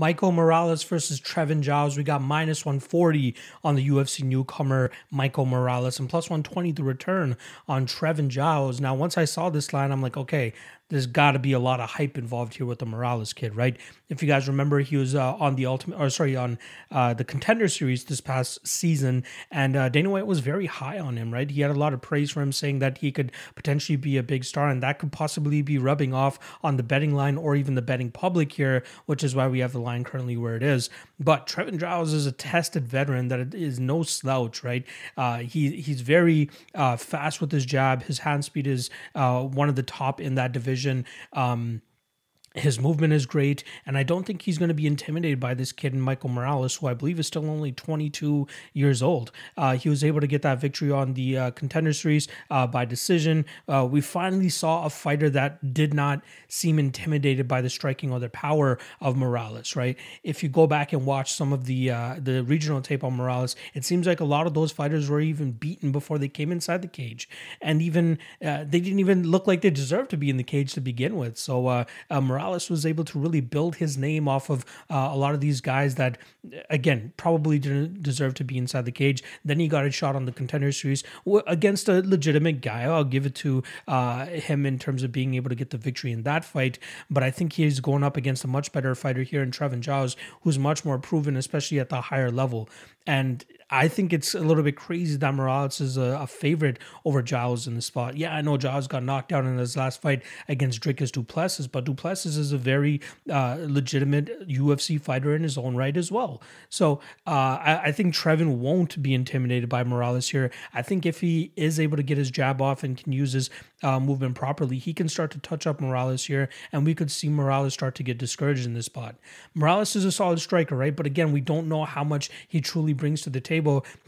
Michael Morales versus Trevin Giles. We got minus 140 on the UFC newcomer Michael Morales and plus 120 the return on Trevin Giles. Now, once I saw this line, I'm like, okay, there's got to be a lot of hype involved here with the Morales kid, right? If you guys remember, he was uh, on the ultimate, or sorry, on uh, the contender series this past season, and uh, Dana White was very high on him, right? He had a lot of praise for him, saying that he could potentially be a big star, and that could possibly be rubbing off on the betting line or even the betting public here, which is why we have the line line currently where it is. But Trevin Giles is a tested veteran that is no slouch, right? Uh, he he's very uh, fast with his jab. His hand speed is uh, one of the top in that division. Um, his movement is great, and I don't think he's going to be intimidated by this kid, Michael Morales, who I believe is still only 22 years old. Uh, he was able to get that victory on the uh, contender series uh, by decision. Uh, we finally saw a fighter that did not seem intimidated by the striking or the power of Morales. Right? If you go back and watch some of the uh, the regional tape on Morales, it seems like a lot of those fighters were even beaten before they came inside the cage, and even uh, they didn't even look like they deserved to be in the cage to begin with. So Morales Morales was able to really build his name off of uh, a lot of these guys that, again, probably didn't deserve to be inside the cage. Then he got a shot on the contender series against a legitimate guy. I'll give it to uh, him in terms of being able to get the victory in that fight. But I think he's going up against a much better fighter here in Trevin Giles, who's much more proven, especially at the higher level. And I think it's a little bit crazy that Morales is a, a, favorite over Giles in the spot. Yeah, I know Giles got knocked out in his last fight against Drakus Duplessis, but Duplessis is a very uh, legitimate UFC fighter in his own right as well. So uh, I, I, think Trevin won't be intimidated by Morales here. I think if he is able to get his jab off and can use his uh, movement properly, he can start to touch up Morales here, and we could see Morales start to get discouraged in this spot. Morales is a solid striker, right? But again, we don't know how much he truly brings to the table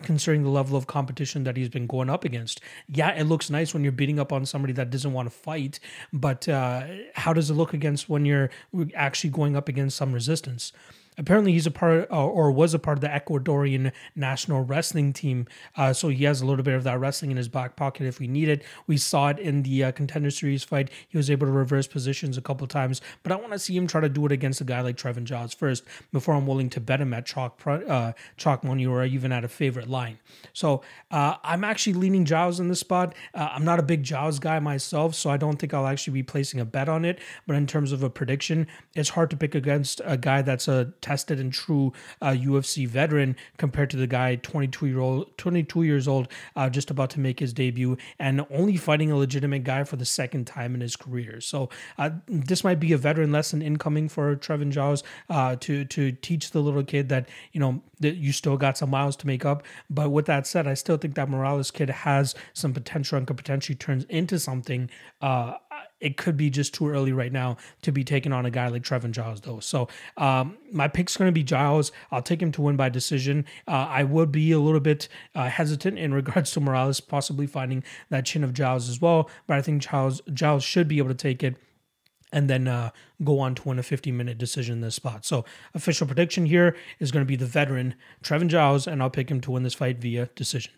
considering the level of competition that he's been going up against. Yeah, it looks nice when you're beating up on somebody that doesn't want to fight, but uh, how does it look against when you're actually going up against some resistance? Apparently, he's a part uh, or was a part of the Ecuadorian national wrestling team, uh, so he has a little bit of that wrestling in his back pocket if we need it. We saw it in the uh, contender series fight; he was able to reverse positions a couple times. But I want to see him try to do it against a guy like Trevin Giles first before I'm willing to bet him at chalk uh, chalk money or even at a favorite line. So uh, I'm actually leaning Giles in this spot. Uh, I'm not a big Giles guy myself, so I don't think I'll actually be placing a bet on it. But in terms of a prediction, it's hard to pick against a guy that's a tested and true uh, UFC veteran compared to the guy 22 year old 22 years old uh, just about to make his debut and only fighting a legitimate guy for the second time in his career. So uh, this might be a veteran lesson incoming for Trevin Giles uh, to to teach the little kid that you know that you still got some miles to make up. But with that said, I still think that Morales kid has some potential and could potentially turn into something uh, it could be just too early right now to be taking on a guy like Trevin Giles, though. So um, my pick's going to be Giles. I'll take him to win by decision. Uh, I would be a little bit uh, hesitant in regards to Morales possibly finding that chin of Giles as well, but I think Giles, Giles should be able to take it and then uh, go on to win a 50 minute decision in this spot. So, official prediction here is going to be the veteran Trevin Giles, and I'll pick him to win this fight via decision.